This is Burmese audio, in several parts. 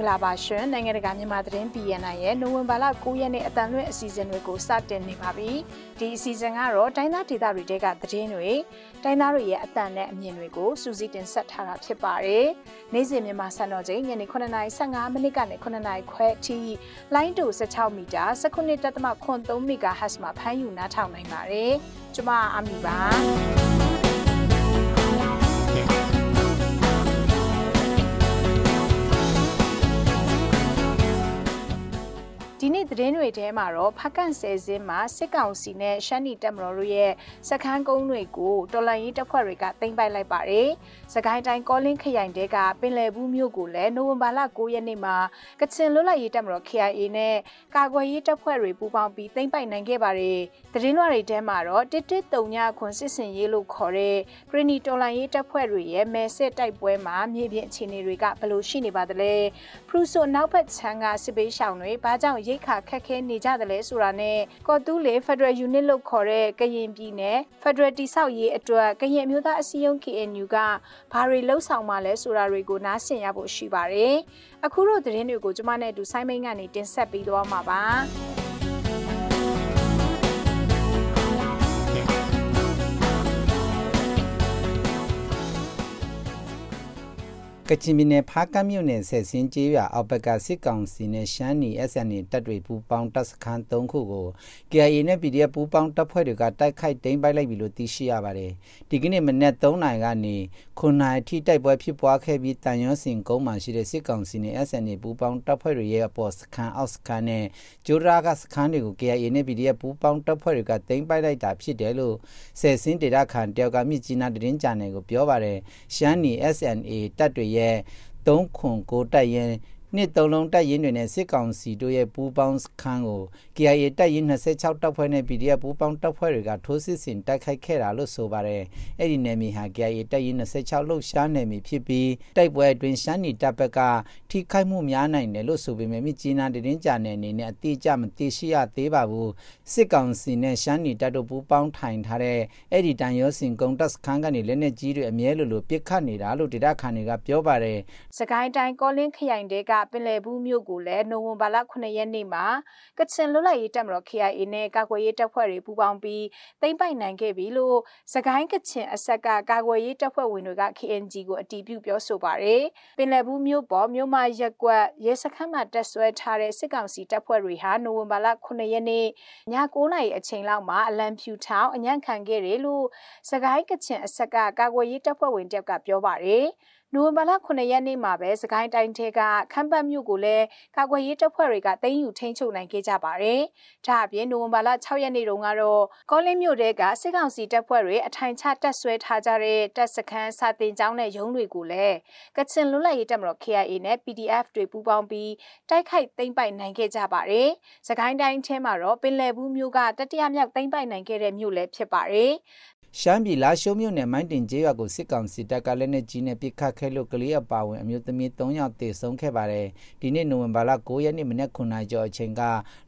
င်္ဂလာပါရှင်နိုင်ငံတကာမြန်မာသတင်း PNN ရဲ့နိုဝင်ဘာလ9ရက်နေ့အတန်လွင့်အစီအစဉ်တွေကိုစတင်နေပါပြီဒီအစီအစဉ်ကတော့တိုင်းသားဒေသတွေတဲကသတင်းတွေတိုင်းသားတွေရဲ့အတန်နဲ့အမြင်တွေကိုစူးစီးတင်ဆက်ထားတာဖြစ်ပါတယ်နေ့စဉ်မြန်မာစံတော်ချိန်ညနေ9:55မိနစ်ကနေ9:00ခွဲအထိလိုင်းတူ16မီတာ19.3 MHz မှာဖမ်းယူနားထောင်နိုင်ပါတယ်ကျွန်မအမီပါဒီနေ့သတင်းတွေထဲမှာတော့ဖကန်ဆယ်စင်းမှာစစ်ကောင်စီနဲ့ရှမ်းနီတပ်မတော်တို့ရဲ့စခန်းကုန်းတွေကိုတော်လန်ရေးတပ်ဖွဲ့တွေကတင်ပိုက်လိုက်ပါတယ်။စကိုင်းတိုင်းကောလင်းခရိုင်တဲကပင်လယ်ဘူးမြို့ကိုလည်းနိုဝင်ဘာလ9ရက်နေ့မှာကချင်လွတ်လပ်ရေးတပ်မတော် KIA နဲ့ကာကွယ်ရေးတပ်ဖွဲ့တွေပူးပေါင်းပြီးတင်ပိုက်နိုင်ခဲ့ပါတယ်။သတင်းလွှာတွေထဲမှာတော့တစ်တစ်တုံညခွန်စစ်စင်ရေးလို့ခေါ်တဲ့ဂရနီတော်လန်ရေးတပ်ဖွဲ့တွေရဲ့မဲဆက်တိုက်ပွဲမှာမြေပြင်အခြေအနေတွေကဘယ်လိုရှိနေပါသလဲ။ဖရူဆိုနောက်ဘက်ချမ်းကစစ်ဘေးရှောင်တွေဘာကြောင့်ရိတ်ခါခက်ခဲနေကြတယ်လဲဆိုတာနဲ့ကော်တူးလေ Federal Unit လို့ခေါ်တဲ့ကရင်ပြည်နယ် Federal တိဆောက်ရေးအတွက်ကရင်မျိုးသားအစည်းအရုံး KNU ကဘာတွေလှုပ်ဆောင်မှလဲဆိုတာတွေကိုနားဆင်ရဖို့ရှိပါတယ်။အခုတော့သတင်းတွေကိုကျွန်မနဲ့အတူဆိုင်းမိတ်ကနေတင်ဆက်ပေးသွားမှာပါ။ကချင်ပြည်နယ်ဖားကမ်းမြို့နယ်ဆက်စင်းကျေးရွာအောက်ဘက်ကစစ်ကောင်စီနဲ့ရှမ်းနီ SNA တပ်တွေပူးပေါင်းတပ်စခန်း၃ခုကို KIA နဲ့ PDF ပူးပေါင်းတပ်ဖွဲ့တွေကတိုက်ခိုက်သိမ်းပိုက်လိုက်ပြီလို့သိရှိရပါတယ်။ဒီကနေ့မနက်3နာရီကနေ9နာရီထိတိုက်ပွဲဖြစ်ပွားခဲ့ပြီးတန်ရွှန်စင်ကုန်းမှာရှိတဲ့စစ်ကောင်စီနဲ့ SNA ပူးပေါင်းတပ်ဖွဲ့တွေရဲ့အပေါ်စခန်းအောက်စခန်းနဲ့ဂျိုရာကစခန်းတွေကို KIA နဲ့ PDF ပူးပေါင်းတပ်ဖွဲ့တွေကသိမ်းပိုက်လိုက်တာဖြစ်တယ်လို့ဆက်စင်းဒေတာခန်တယောက်ကမြစ်ကြီးနားတရင်ချန်နယ်ကိုပြောပါတယ်။ရှမ်းနီ SNA တပ်တွေရဲ့ရဲ3ခွန်6တိုက်ရင်နှစ်သုံးလုံးတိုက်ရင်တွေနဲ့စစ်ကောင်စီတို့ရဲ့ပူးပေါင်းခန်းကို KIA တိုက်ရင်26တပ်ဖွဲ့နဲ့ PDF ပူးပေါင်းတပ်ဖွဲ့တွေက ထိုးစစ်ဆင်တိုက်ခိုက်ခဲ့တာလို့ဆိုပါတယ်။အဲ့ဒီနယ်မြေဟာ KIA တိုက်ရင်26လှုပ်ရှားနယ်မြေဖြစ်ပြီးတိုက်ပွဲအတွင်းရှမ်းနီတပ်ဘက်ကထိခိုက်မှုများနိုင်တယ်လို့ဆိုပေမဲ့မြကျင်းနာတည်င်းကြတဲ့အနေနဲ့အတိအကျမသိရှိရသေးပါဘူးစစ်ကောင်စီနဲ့ရှမ်းနီတပ်တို့ပူးပေါင်းထိုင်ထားတဲ့အဲ့ဒီတန်ရောစင်ကုံတပ်စခန်းကနေလက်နက်ကြီးတွေအမြဲလိုလိုပစ်ခတ်နေတာလို့ဒေတာခန်တွေကပြောပါတယ်စကိုင်းတိုင်းကောလင်းခရိုင်တဲကပင်လယ်ဘူးမြို့ကိုလည်းနိုဝင်ဘာလ9ရက်နေ့မှာကချင်လွတ်လပ်ရေးတပ်မတော် KIA နဲ့ကာကွယ်ရေးတပ်ဖွဲ့တွေပူးပေါင်းပြီးသိမ်းပိုက်နိုင်ခဲ့ပြီလို့စကိုင်းကချင်အဆက်ကကာကွယ်ရေးတပ်ဖွဲ့ဝင်တွေက KNG ကိုအတီးပြုပြောဆိုပါတယ်ပင်လယ်ဘူးမြို့ပေါ်မြို့မမာရက်ကွက်ရဲစခန်းမှာတက်ဆွဲထားတဲ့စစ်ကောင်စီတပ်ဖွဲ့တွေဟာနိုဝင်ဘာလ9ရက်နေ့ည9:00နာရီအချိန်လောက်မှာအလံဖြူထောင်အညံ့ခံခဲ့တယ်လို့စကိုင်းကချင်အဆက်ကကာကွယ်ရေးတပ်ဖွဲ့ဝင်တယောက်ကပြောပါတယ်။နိုဝင်ဘာလ9ရက်နေ့မှာပဲစကိုင်းတိုင်းထဲကခမ်းပတ်မြို့ကိုလည်းကာကွယ်ရေးတပ်ဖွဲ့တွေကသိမ်းယူထိန်းချုပ်နိုင်ခဲ့ကြပါတယ်။ဒါအပြင်နိုဝင်ဘာလ6ရက်နေ့တုန်းကတော့ကောလင်းမြို့တဲကစစ်ကောင်စီတပ်ဖွဲ့တွေအထိုင်ချတပ်ဆွဲထားကြတဲ့တပ်စခန်းစာတင်ကျောင်းနဲ့ရုံးတွေကိုလည်းကချင်လွတ်လပ်ရေးတပ်မတော် KIA နဲ့ PDF တွေပူးပေါင်းပြီးတိုက်ခိုက်သိမ်းပိုက်နိုင်ခဲ့ကြပါတယ်။စကိုင်းတိုင်းထဲမှာတော့ပင်လယ်ဘူးမြို့ကတတိယမြောက်သိမ်းပိုက်နိုင်ခဲ့တဲ့မြို့လည်းဖြစ်ပါတယ်ရှမ်းပြည်လားရှိုးမြို့နယ်မိုင်းတင်ကျေးရွာကိုစစ်ကောင်စီတပ်ကလက်နက်ကြီးနဲ့ပစ်ခတ်ခဲ့လို့ကလေးအပါဝင်အမျိုးသမီး3ယောက်သေဆုံးခဲ့ပါတယ်။ဒီနေ့နိုဝင်ဘာလ9ရက်နေ့မနက်9:00နာရီကျော်အချိန်က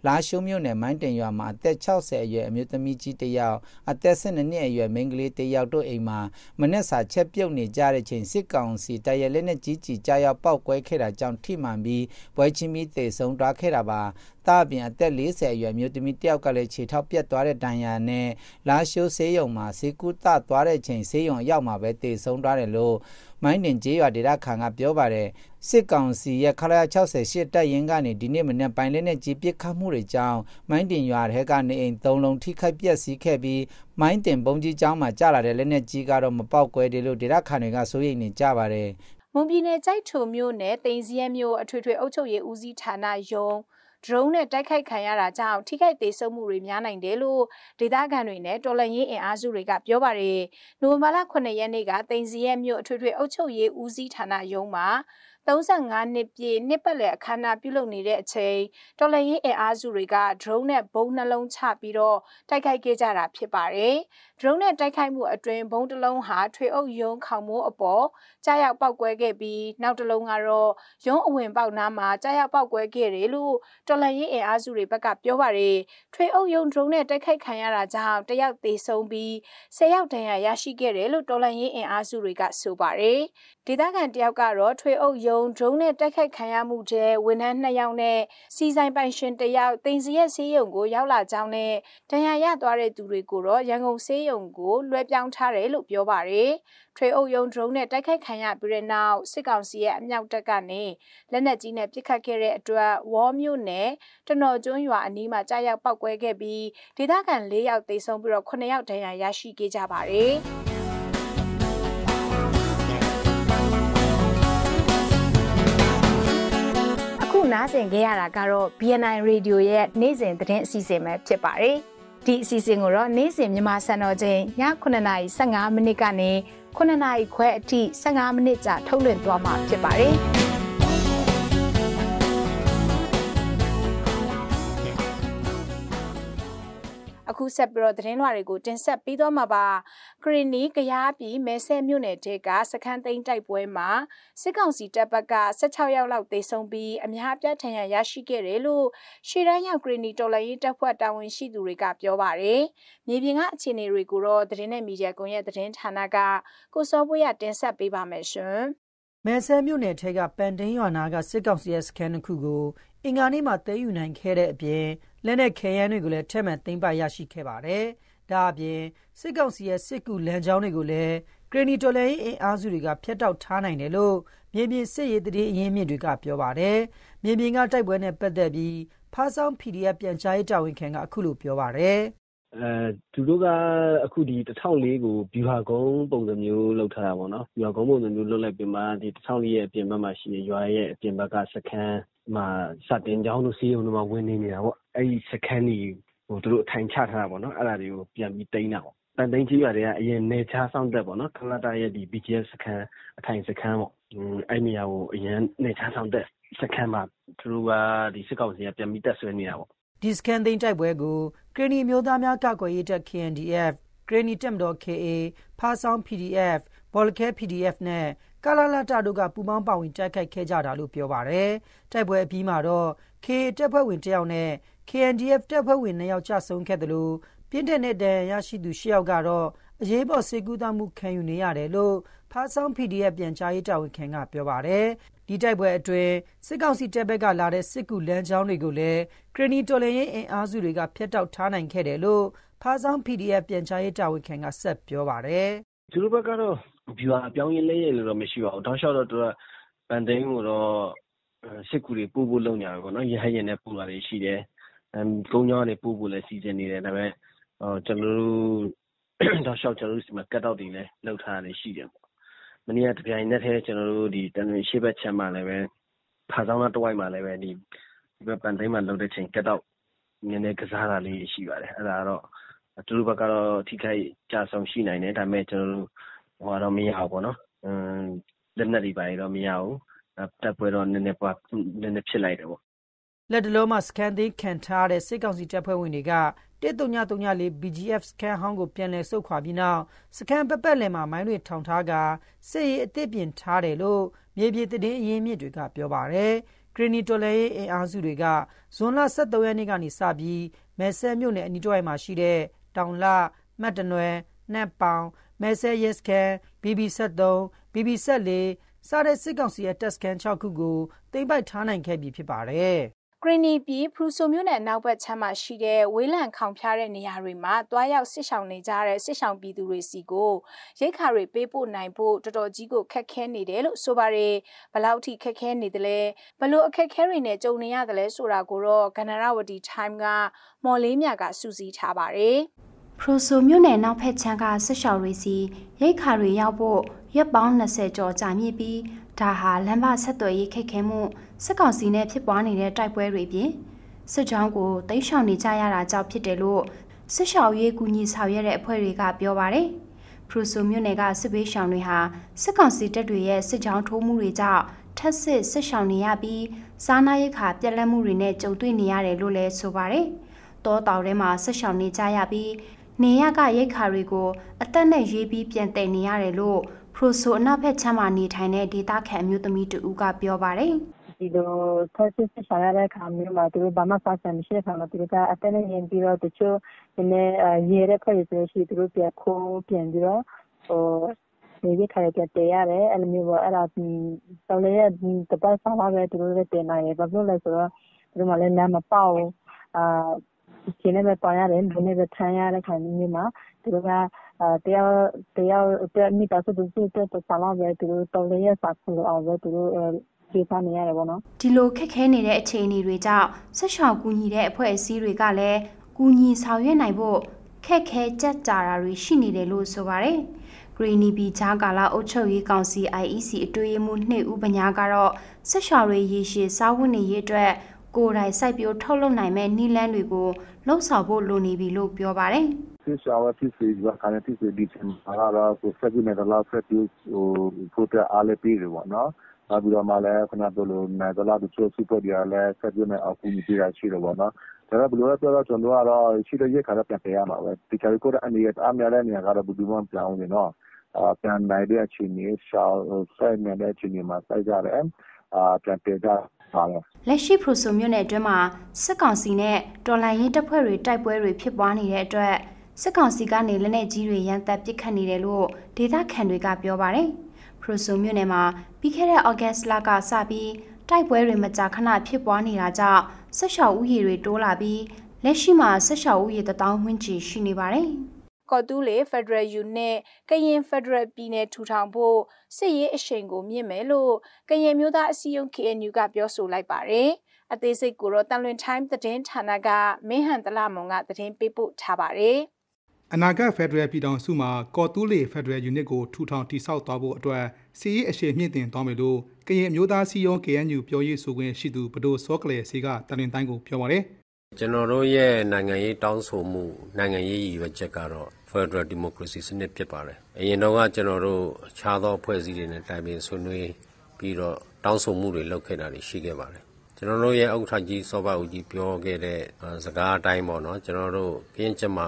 လားရှိုးမြို့နယ်မိုင်းတင်ရွာမှာအသက်60အရွယ်အမျိုးသမီးကြီးတစ်ယောက်အသက်12နှစ်အရွယ်မိန်းကလေးတစ်ယောက်တို့အိမ်မှာမနက်စာချက်ပြုတ်နေကြတဲ့အချိန်စစ်ကောင်စီတပ်ရဲ့လက်နက်ကြီးကြီးကြားရောက်ပောက်ကွဲခဲ့တာကြောင့်ထိမှန်ပြီးပွဲချင်းပြီးသေဆုံးသွားခဲ့တာပါ။တာအပြင်အသက်40အရွယ်မျိုးသမီးတယောက်ကလည်းခြေထောက်ပြတ်သွားတဲ့ဒဏ်ရာနဲ့လာရှိုးဆေးရုံမှာဈေးကူတသွားတဲ့ချိန်ဆေးရုံရောက်မှာပဲတည်ဆုံးသွားတယ်လို့မိုင်းတင်ကျေးရွာဒေသခံကပြောပါတယ်စစ်ကောင်စီရဲ့ခလာ68တပ်ရင်းကနေဒီနေ့မနက်ပိုင်းလက်နဲ့ကြီးပစ်ခတ်မှုတွေကြောင်းမိုင်းတင်ရွာထဲကနေအိမ်၃လုံးထိခိုက်ပျက်စီးခဲ့ပြီးမိုင်းတင်ပုံကြီးကျောင်းမှာကျလာတဲ့လက်နဲ့ကြီးကတော့မပေါက်ကွဲသေးလို့ဒေသခံတွေကစိုးရိမ်နေကြပါတယ်မွန်ပြည်နယ်ကြိုက်ထုံမြို့နယ်တိန်စည်းရဲမြို့အထွေထွေအုပ်ချုပ်ရေးဦးစီးဌာနယုံဒရုန်းနဲ့တိုက်ခိုက်ခံရတာကြောင့်ထိခိုက်သေးဆုံးမှုတွေများနိုင်တယ်လို့ဒေသခံတွေနဲ့တော်လှန်ရေးအင်အားစုတွေကပြောပါတယ်။နိုဝင်ဘာလ9ရက်နေ့ကတင်စီရဲမြို့အထွေထွေအုပ်ချုပ်ရေးဦးစီးဌာနရုံးမှာ35နှစ်ပြည့်နှစ်ပတ်လည်အခမ်းအနားပြုလုပ်နေတဲ့အချိန်တော်လှန်ရေးအင်အားစုတွေက drone နဲ့ဘုံနှလုံးချပြီးတော့တိုက်ခိုက်ခဲ့ကြတာဖြစ်ပါတယ်။ drone နဲ့တိုက်ခိုက်မှုအတွင်းဘုံတစ်လုံးဟာထွေအုပ်ယုံခေါမိုးအပေါ်ကြားရောက်ပောက်ကွဲခဲ့ပြီးနောက်တစ်လုံးကတော့ရုံးအဝင်ပေါက်နားမှာကြားရောက်ပောက်ကွဲခဲ့တယ်လို့တော်လန်ရေးအင်အားစုတွေဘက်ကပြောပါတယ်ထွေအုပ်ယုံဒရုန်းနဲ့တိုက်ခိုက်ခံရတာကြောင့်တယောက်သေဆုံးပြီး10ယောက်ဒဏ်ရာရရှိခဲ့တယ်လို့တော်လန်ရေးအင်အားစုတွေကဆိုပါတယ်ဒေသခံတယောက်ကတော့ထွေအုပ်ယုံဒရုန်းနဲ့တိုက်ခိုက်ခံရမှုတဲ့ဝန်ထမ်း2ယောက်နဲ့စီဆိုင်ပိုင်ရှင်တယောက်တင်စီရဲ့ဆေးရုံကိုရောက်လာကြောင်းနဲ့ဒဏ်ရာရသွားတဲ့သူတွေကိုတော့ရန်ကုန်ဆေးရုံကိုလွှဲပြောင်းထားတယ်လို့ပြောပါတယ်ထွေအုပ်ယုံဒရုန်းနဲ့တိုက်ခိုက်ခံခံရပြီးတဲ့နောက်စစ်ကောင်စီရဲ့အမြောက်တပ်ကနေလက်နက်ကြီးနဲ့ပစ်ခတ်ခဲ့တဲ့အတွက်ဝေါ်မြို့နယ်တနော်ကျွန်းရွာအနီးမှာကြားရောက်ပောက်ကွဲခဲ့ပြီးဒေသခံ၄ယောက်သေဆုံးပြီးတော့9ယောက်ဒဏ်ရာရရှိခဲ့ကြပါတယ်။နားဆင်ခဲ့ရတာကတော့ BNI Radio ရဲ့နေ့စဉ်သတင်းအစီအစဉ်ပဲဖြစ်ပါတယ်။ဒီအစီအစဉ်ကိုတော့နေ့စဉ်မြန်မာစံတော်ချိန်ည9:15မိနစ်ကနေ9:00ခွဲအထိ15မိနစ်ကြာထုတ်လွှင့်သွားမှာဖြစ်ပါတယ်။အခုဆက်ပြီးတော့သတင်းလွှာတွေကိုတင်ဆက်ပေးတော့မှာပါခရီနီကရားပြည်မဲဆဲမြို့နယ်တဲကစခန်းသိမ်းတိုက်ပွဲမှာစစ်ကောင်စီတပ်ဘက်က16ရောက်လောက်သေဆုံးပြီးအများအပြားထဏ်ရာရရှိခဲ့တယ်လို့ရှေ့တန်းရောက်ခရီနီတော်လှန်ရေးတပ်ဖွဲ့တာဝန်ရှိသူတွေကပြောပါတယ်မြေပြင်ကအခြေအနေတွေကိုတော့သတင်းနဲ့မီဒီယာကွန်ရက်သတင်းဌာနကကိုစောပွေးရတင်ဆက်ပေးပါမယ်ရှင်မဲဆဲမြို့နယ်ထဲကပန်တင်းရွာနာကစစ်ကောင်စီရဲ့စခန်းတစ်ခုကိုအင်္ဂါနေ့မှာသိမ်းယူနိုင်ခဲ့တဲ့အပြင်လက်နက်ခဲယမ်းတွေကိုလည်းထပ်မံသိမ်းပိုက်ရရှိခဲ့ပါတယ်။ဒါ့အပြင်စစ်ကောင်စီရဲ့စစ်ကူလမ်းကြောင်းတွေကိုလည်းကရင်နီတော်လှန်ရေးအင်အားစုတွေကဖြတ်တောက်ထားနိုင်တယ်လို့မြေပြင်စစ်ရေးသတင်းရင်းမြစ်တွေကပြောပါတယ်။မြေပြင်ကတိုက်ပွဲနဲ့ပတ်သက်ပြီးဖားဆောင်း PDF ပြန်ကြားရေးတာဝန်ခံကအခုလိုပြောပါတယ်။“သူတို့ကအခုဒီ၁၀၀၄ကိုဗျူဟာကုန်းပုံစံမျိုးလုပ်ထားတာပေါ့နော်။ဗျူဟာကုန်းပုံစံမျိုးလုပ်လိုက်ပြီးမှဒီ၁၀၀၄ရဲ့အပြင်ဘက်မှာရှိတဲ့ရွာရဲ့အပြင်ဘက်ကစခန်းမှာစာသင်ကျောင်းတို့ဆေးရုံတို့မှာဝင်နေနေတာပေါ့။အဲဒီစခန်းတွေကိုသူတို့အထိုင်ချထားတာပေါ့နော်။အဲဒါတွေကိုပြန်ပြီးသိမ်းတာပေါ့။ပန်သိန်းကျေးရွာထဲကအရင်နယ်ခြားစောင့်တပ်ပေါ့နော်ခလရရဲ့ BGF စခန်းအထိုင်စခန်းပေါ့။အဲဒီနေရာကိုအရင်ကနယ်ခြားစောင့်တပ်စခန်းမှာသူတို့ကစစ်ကောင်စီကပြန်ပြီးတပ်စွဲနေတာပေါ့။”ဒီစခန်းသိမ်းတိုက်ပွဲကိုကရင်နီအမျိုးသားများကာကွယ်ရေးတပ် KNDF ၊ကရင်နီတပ်မတော် KA ၊ဖားဆောင်း PDF ၊ဘောလခဲ PDF နဲ့ကာလာလတ်တာတို့ကပူပေါင်းပါဝင်တိုက်ခိုက်ခဲ့ကြတာလို့ပြောပါတယ်။တိုက်ပွဲအပြီးမှာတော့ KA တပ်ဖွဲ့ဝင်တစ်ယောက်နဲ့ KNDF တပ်ဖွဲ့ဝင်နှစ်ယောက်ကြဆုံးခဲ့တယ်လို့ပြင်းထန်တဲ့ဒဏ်ရာရရှိသူ၈ယောက်ကတော့အရေးပေါ်စေကူးသားမှုခံယူနေရတယ်လို့ဖားဆောင် PDF ပြန်ကြားရေးတာဝန်ခံကပြောပါတယ်။ဒီတိုက်ပွဲအတွင်းစစ်ကောင်စီတပ်ဘက်ကလာတဲ့စစ်ကူလမ်းကြောင်းတွေကိုလည်းခရနီတော်လရင်အင်အားစုတွေကဖျက်တောက်ထားနိုင်ခဲ့တယ်လို့ဖားဆောင် PDF ပြန်ကြားရေးတာဝန်ခံကဆက်ပြောပါတယ်။သူတို့ဘက်ကတော့ဗျူဟာအပြောင်းအလဲတော့မရှိပါဘူး။တောက်လျှောက်တော့သူကပန်တိန်းကိုတော့စစ်ကူတွေပို့ဖို့လုပ်နေတာပေါ့နော်။ရဟတ်ယာဉ်နဲ့ပို့တာတွေရှိတယ်။ကုန်းကြောင်းကနေပို့ဖို့လည်းစီစဉ်နေတယ်။ဒါပေမဲ့ကျနော်တို့တောက်လျှောက်ကျနော်တို့ဆီမှာ Cut Off တွေလည်းလုပ်ထားတာတွေရှိတယ်ပေါ့။မနေ့ကတပြိုင်နက်တည်းကျနော်တို့သံလွင်အရှေ့ဘက်ခြမ်းမှာလည်းပဲဖားဆောင်းနားတဝိုက်မှာလည်းပဲဒီဘက်ပန်တိန်းမှာလုပ်တဲ့အချိန် Cut Off နည်းနည်းကစားတာလေးတွေရှိပါတယ်။အဲဒါကတော့သူတို့ဘက်ကတော့အထိအခိုက်အကျအဆုံးရှိနိုင်တယ်။ဒါပေမဲ့ကျနော်တို့မရဘူးပေါ့နော်။လက်နက်တွေဘာတွေတော့မရဘူး။တိုက်ပွဲတော့နည်းနည်းဖြစ်လိုက်တယ်ပေါ့။”လတ်တလောမှာစခန်းသိမ်းခံထားရတဲ့စစ်ကောင်စီတပ်ဖွဲ့ဝင်တွေက၁၀၀၄ BGF စခန်းဟောင်းကိုပြန်လည်ဆုတ်ခွာပြီးနောက်စခန်းပတ်ပတ်လည်မှာမိုင်းတွေထောင်ထားကာစစ်ရေးအသင့်ပြင်ထားတယ်လို့မြေပြင်သတင်းရင်းမြစ်တွေကပြောပါတယ်။ကရင်နီတော်လှန်ရေးအင်အားစုတွေကဇွန်လ၁၃ရက်နေ့ကနေစပြီးမယ်စဲ့မြို့နယ်အနီးတဝိုက်မှာရှိတဲ့တောင်လှ၊မက်တနွယ်၊နမ့်ပေါင် Messages ခဲ BB73 BB74 စတဲ့စစ်ကောင်စီရဲ့ test scan 6ခုကိုတင်ပိုက်ထားနိုင်ခဲ့ပြီဖြစ်ပါတယ်။ကရင်နီပြည်ဖရူဆိုမြို့နယ်နောက်ဘက်ခြမ်းမှာရှိတဲ့ဝေးလံခေါင်ဖျားတဲ့နေရာတွေမှာတွားရောက်စစ်ဆောင်နေကြတဲ့စစ်ဆောင်ပြည်သူတွေစီကိုရိတ်ခါတွေပေးပို့နိုင်ဖို့တော်တော်ကြီးကိုခက်ခဲနေတယ်လို့ဆိုပါတယ်။ဘလောက်ထိခက်ခဲနေသလဲဘလို့အခက်ခဲတွေနဲ့ကြုံနေရတယ်လဲဆိုတာကိုတော့ကန္နရဝတီ time ကမော်လေးမြကစူးစီးထားပါတယ်။ခရိုဆိုမြို့နယ်နောက်ဖက်ခြမ်းကဆက်လျှောက်တွေစီရိတ်ခါတွေရောက်ဖို့ရက်ပေါင်း20ကျော်ကြာမြင့်ပြီးဒါဟာလမ်းမဆက်သွယ်ရေးခက်ခဲမှုစစ်ကောင်စီနဲ့ဖြစ်ပွားနေတဲ့တိုက်ပွဲတွေပြင်စစ်ကြောင်းကိုတိတ်ရှောင်နေကြရတာကြောင့်ဖြစ်တယ်လို့စစ်ရှောင်ရေးကူညီဆောင်ရွက်တဲ့အဖွဲ့တွေကပြောပါတယ်။ဖရူဆိုမြို့နယ်ကစစ်ဘေးရှောင်တွေဟာစစ်ကောင်စီတပ်တွေရဲ့စစ်ကြောင်းထိုးမှုတွေကြောင့်ထပ်စစ်စစ်ရှောင်နေရပြီးစားနာရိတ်ခါပြက်လက်မှုတွေနဲ့ကြုံတွေ့နေရတယ်လို့လည်းဆိုပါတယ်။တောတောင်ထဲမှာစစ်ရှောင်နေကြရပြီးနေရကရိတ်ခါတွေကိုအသက်နဲ့ရေးပြီးပြန်တည်နေရတယ်လို့ဖရိုဆိုအနောက်ဘက်ချမ်းမှာနေထိုင်တဲ့ဒေသခံအမျိုးသမီးတဦးကပြောပါတယ်ဒီလိုဆက်စစ်ဆရာရတဲ့ခါမျိုးမှာသူတို့ဘာမှပတ်စံမရှိတဲ့ခါမှာသူတို့ကအတက်နဲ့ရင်ပြီးတော့တချို့နည်းနည်းရေတဲ့ခါတွေဆိုရှိသူတို့ပြန်ခိုးပြန်ပြီးတော့ဟိုနေရခါရပြတဲရတယ်အဲ့လိုမျိုးပေါ့အဲ့ဒါဒီဆောင်းလေးရဲ့တပတ်ဆောင်းပါပဲသူတို့လည်းတင်နိုင်ရဘာဖြစ်လို့လဲဆိုတော့သူတို့ကလည်းလမ်းမပေါက်အာခြေနဲ့ပဲသွားရတယ်လူနဲ့ပဲထမ်းရတဲ့အခါမျိုးမှာသူတို့ကတယောက်တယောက်အတွက်မိသားစုတစုအတွက်တစ်ဆောင်လောက်ပဲသူတို့တော်လေးရစာခုလို့အောင်ပဲသူတို့ပြေးစားနေရတယ်ပေါ့နော်ဒီလိုခက်ခဲနေတဲ့အခြေအနေတွေကြောင့်ဆက်ရှောက်ကူညီတဲ့အဖွဲ့အစည်းတွေကလည်းကူညီဆောင်ရွက်နိုင်ဖို့ခက်ခဲကြက်ကြတာတွေရှိနေတယ်လို့ဆိုပါတယ် Greeny B ဂျာကာလာအုပ်ချုပ်ရေးကောင်စီ IEC အတွေ့အမှုနှစ်ဦးပညာကတော့ဆက်ရှောက်တွေရေရှည်စားဝတ်နေရေးအတွက်ကိုယ်တိုင်စိုက်ပျိုးထုတ်လုပ်နိုင်မဲ့နည်းလမ်းတွေကိုလှုပ်ဆောင်ဖို့လိုနေပြီလို့ပြောပါတယ်။ဖြစ်ရှာဝဖြစ်စီကခါနဲ့ဖြစ်စီဒီချင်ပါလာတော့ကိုဆက်ပြီးနေတော့လာဆက်ပြီးဟိုဖိုတက်အားလေးပြီးတယ်ပေါ့နော်။နောက်ပြီးတော့မှလည်းခဏတို့လိုနယ်ဒလာတို့ချိုးစုပေါ်ကြလဲဆက်ပြီးနေအကူကြီးရရှိတယ်ပေါ့နော်။ဒါတော့ဘယ်လိုလဲပြောတော့ကျွန်တော်ကတော့ရှိတဲ့ရက်ခါတော့ပြန်ပြရမှာပဲ။ဒီချာကိုတော့အနေနဲ့အားများတဲ့နေရာကတော့ဘယ်သူမှပြောင်းနေတော့အပြန်နိုင်တဲ့အချိန်ကြီးရှောင်းဆက်နေတဲ့အခြေအနေမှာစိုက်ကြတယ်။အာပြန်ပြကြပါတယ်။လက်ရှိဖရူဆိုမြို့နယ်အတွင်းမှာစစ်ကောင်စီနဲ့တော်လှန်ရေးတပ်ဖွဲ့တွေတိုက်ပွဲတွေဖြစ်ပွားနေတဲ့အတွက်စစ်ကောင်စီကနေလက်နက်ကြီးတွေရန်တပ်ပစ်ခတ်နေတယ်လို့ဒေသခံတွေကပြောပါတယ်။ဖရူဆိုမြို့နယ်မှာပြီးခဲ့တဲ့ဩဂတ်စ်လကစပြီးတိုက်ပွဲတွေမကြာခဏဖြစ်ပွားနေတာကြောင့်ဆက်ရှောက်ဥယျာဉ်တွေတိုးလာပြီးလက်ရှိမှာဆက်ရှောက်ဥယျာဉ်တထောင်ဝန်းကျင်ရှိနေပါတယ်။ကော့တူးလေဖက်ဒရယ်ယူနစ်ကရင်ဖက်ဒရယ်ပြည်နယ်ထူထောင်ဖို့စစ်ရေးအရှိန်ကိုမြင့်မယ်လို့ကရင်မျိုးသားအစည်းအရုံး KNU ကပြောဆိုလိုက်ပါတယ်။အသေးစိတ်ကိုတော့တန်လွင် time သတင်းဌာနကမင်းဟန်တလမုံကသတင်းပေးပို့ထားပါတယ်။အနာဂတ်ဖက်ဒရယ်ပြည်ထောင်စုမှာကော်တူးလေဖက်ဒရယ်ယူနစ်ကိုထူထောင်တည်ဆောက်သွားဖို့အတွက်စီရေးအရှိမြင့်တင်သွားမယ်လို့ကရင်အမျိုးသားစီယုံ KNU ပြောရေးဆိုခွင့်ရှိသူဗဒိုစောကလေစီကတရင်တိုင်းကိုပြောပါတယ်ကျွန်တော်တို့ရဲ့နိုင်ငံရေးတောင်းဆိုမှုနိုင်ငံရေးရည်ရွယ်ချက်ကတော့ဖက်ဒရယ်ဒီမိုကရေစီစနစ်ဖြစ်ပါတယ်။အရင်တော့ကကျွန်တော်တို့ခြားသောဖွဲ့စည်းတွေနဲ့တိုင်ပင်ဆွေးနွေးပြီးတော့တောင်းဆိုမှုတွေလုပ်ခဲ့တာတွေရှိခဲ့ပါတယ်။ကျွန်တော်တို့ရဲ့ဥက္ကဋ္ဌကြီးစောဘဦးကြီးပြောခဲ့တဲ့စကားအတိုင်းပေါ့နော်ကျွန်တော်တို့ကင်းကျမ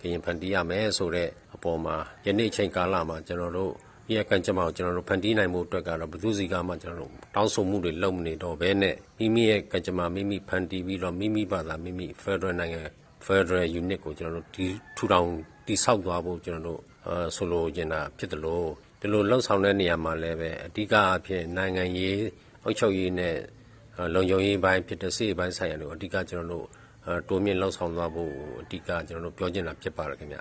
ကရင်ဖန်တီးရမယ်ဆိုတဲ့အပေါ်မှာယနေ့ချိန်ကာလမှာကျွန်တော်တို့ဒီအကန့်ကျမကိုကျွန်တော်တို့ဖန်တီးနိုင်မှုအတွက်ကတော့ဘယ်သူစီကမှကျွန်တော်တို့တောင်းဆိုမှုတွေလုပ်မနေတော့ဘဲနဲ့မိမိရဲ့ကံကျမမိမိဖန်တီးပြီးတော့မိမိဘာသာမိမိ Federal နိုင်ငံ Federal Unit ကိုကျွန်တော်တို့ဒီထူထောင်တိဆောက်သွားဖို့ကျွန်တော်တို့ဆိုလိုချင်တာဖြစ်တယ်လို့ဒီလိုလှုပ်ဆောင်တဲ့နေရာမှာလည်းပဲအဓိကအားဖြင့်နိုင်ငံရေးအုပ်ချုပ်ရေးနဲ့လုံခြုံရေးပိုင်းဖြစ်တဲ့စစ်ပိုင်းဆိုင်ရာတွေကိုအဓိကကျွန်တော်တို့တိုးမြင့်လှုပ်ဆောင်သွားဖို့အဓိကကျွန်တော်တို့ပြောချင်တာဖြစ်ပါတယ်ခင်ဗျ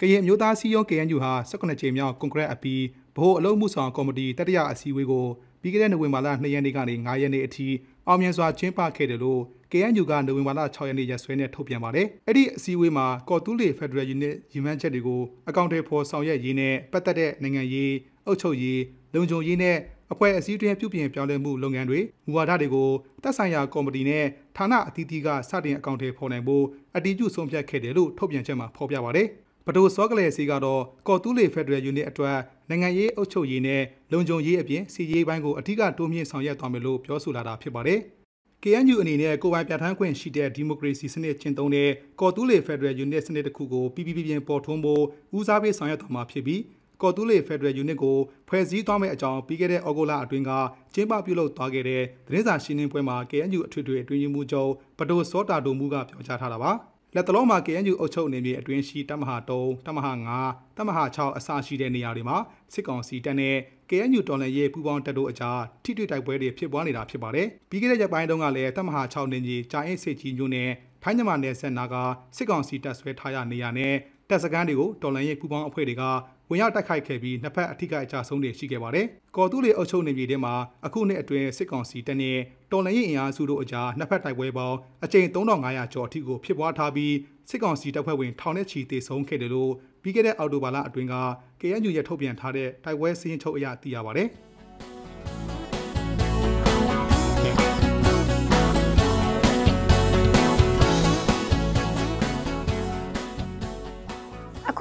ကရင်အမျိုးသားစီရော KNU ဟာ18ချိန်မြောက်ကွန်ကရစ်အပီးဗဟိုအလုံးမှုဆောင်ကော်မတီတတိယအစည်းအဝေးကိုပြီးခဲ့တဲ့နိုဝင်ဘာလ2ရက်နေ့ကနေ9ရက်နေ့အထိအောင်မြင်စွာကျင်းပခဲ့တယ်လို့ KNU ကနိုဝင်ဘာလ6ရက်နေ့ရက်စွဲနဲ့ထုတ်ပြန်ပါတယ်။အဲ့ဒီအစည်းအဝေးမှာကော်တူးလေ Federal Unit ရည်မှန်းချက်တွေကိုအကောင့်တွေပေါ်ဆောင်ရွက်ရေးနဲ့ပတ်သက်တဲ့နိုင်ငံရေးအုပ်ချုပ်ရေးလုံခြုံရေးနဲ့အဖွဲ့အစည်းတွင်ပြုပြင်ပြောင်းလဲမှုလုပ်ငန်းတွေမူဝါဒတွေကိုသက်ဆိုင်ရာကော်မတီနဲ့ဌာနအသီးသီးကစတင်အကောင့်တွေပေါ်နိုင်ဖို့အတည်ပြုဆုံးဖြတ်ခဲ့တယ်လို့ထုတ်ပြန်ချက်မှာဖော်ပြပါတယ်။ပဒိုစောကလေးစီကတော့ကော်တူးလေဖက်ဒရယ်ယူနစ်အတွက်နိုင်ငံရေးအုပ်ချုပ်ရေးနဲ့လုံခြုံရေးအပြင်စီရေးပိုင်းကိုအထူးတိုးမြှင့်ဆောင်ရွက်သွားမယ်လို့ပြောဆိုလာတာဖြစ်ပါတယ်။ KNU အနေနဲ့ကိုယ်ပိုင်ပြဋ္ဌာန်းခွင့်ရှိတဲ့ဒီမိုကရေစီစနစ်ကျင့်သုံးတဲ့ကော်တူးလေဖက်ဒရယ်ယူနစ်စနစ်တစ်ခုကိုပြပြပြပြင်ပေါ်ထွန်းဖို့ဦးစားပေးဆောင်ရွက်သွားမှာဖြစ်ပြီးကော်တူးလေဖက်ဒရယ်ယူနစ်ကိုဖွဲ့စည်းသွားမယ့်အကြောင်းပြီးခဲ့တဲ့ဩဂုတ်လအတွင်းကကျင်းပပြုလုပ်သွားခဲ့တဲ့သတင်းစာရှင်းလင်းပွဲမှာ KNU အထွေထွေအတွင်းရေးမှူးချုပ်ပဒိုစောတာဒိုမူကပြောကြားထားတာပါ။လက်တလုံးမှာ KNU အုပ်ချုပ်နေမြေအတွင်းရှိတပ်မဟာ3တပ်မဟာ5တပ်မဟာ6အစရှိတဲ့နေရာတွေမှာစစ်ကောင်စီတပ်နဲ့ KNU တော်လှန်ရေးပူးပေါင်းတပ်တို့အကြားထိတွေ့တိုက်ပွဲတွေဖြစ်ပွားနေတာဖြစ်ပါတယ်။ပြီးခဲ့တဲ့ရက်ပိုင်းတုန်းကလည်းတပ်မဟာ6နေကြီးကြာအင်းစစ်ကြီးမြို့နယ်ထိုင်းမြန်မာနယ်စပ်နာကစစ်ကောင်စီတပ်ဆွဲထားရနေရာနဲ့တပ်စခန်းတွေကိုတော်လှန်ရေးပူးပေါင်းအဖွဲ့တွေကဝင်ရောက်တိုက်ခိုက်ခဲ့ပြီးနှစ်ဖက်အထိကအကြဆုံးတွေရှိခဲ့ပါတယ်။ကော်တူးလေအုပ်ချုပ်နေပြည်တော်မှာအခုနှစ်အတွင်းစစ်ကောင်စီတပ်နဲ့တော်လှန်ရေးအင်အားစုတို့အကြားနှစ်ဖက်တိုက်ပွဲပေါင်းအကြိမ်3500ကျော်အထိကိုဖြစ်ပွားထားပြီးစစ်ကောင်စီတပ်ဖွဲ့ဝင်ထောင်နဲ့ချီတေဆုံးခဲ့တယ်လို့ပြီးခဲ့တဲ့အောက်တိုဘာလအတွင်းက KNU ရဲ့ထုတ်ပြန်ထားတဲ့တိုက်ပွဲစီးရင်ချုပ်အရသိရပါတယ်။